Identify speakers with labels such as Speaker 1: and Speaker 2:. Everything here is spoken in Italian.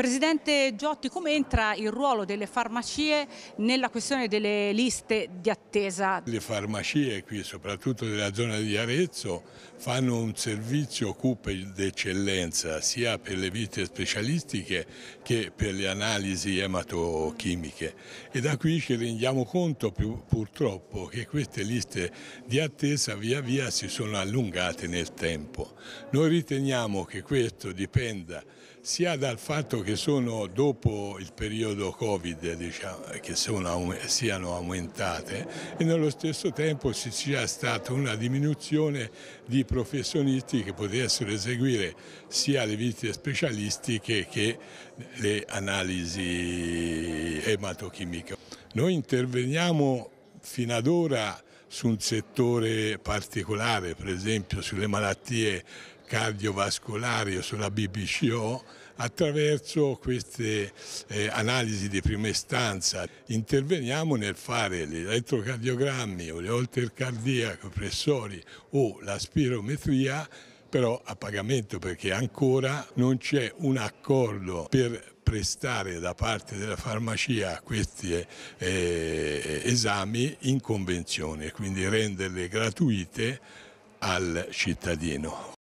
Speaker 1: Presidente Giotti, come entra il ruolo delle farmacie nella questione delle liste di attesa? Le farmacie qui, soprattutto della zona di Arezzo, fanno un servizio CUP d'eccellenza sia per le visite specialistiche che per le analisi ematochimiche e da qui ci rendiamo conto più, purtroppo che queste liste di attesa via via si sono allungate nel tempo. Noi riteniamo che questo dipenda sia dal fatto che che sono dopo il periodo Covid diciamo, che sono, siano aumentate e nello stesso tempo ci sia stata una diminuzione di professionisti che potessero eseguire sia le visite specialistiche che le analisi ematochimiche. Noi interveniamo fino ad ora su un settore particolare, per esempio sulle malattie cardiovascolari o sulla BBCO, attraverso queste eh, analisi di prima istanza interveniamo nel fare gli elettrocardiogrammi o le oltre cardiache, pressori o la spirometria però a pagamento perché ancora non c'è un accordo per prestare da parte della farmacia questi eh, eh esami in convenzione, quindi renderle gratuite al cittadino.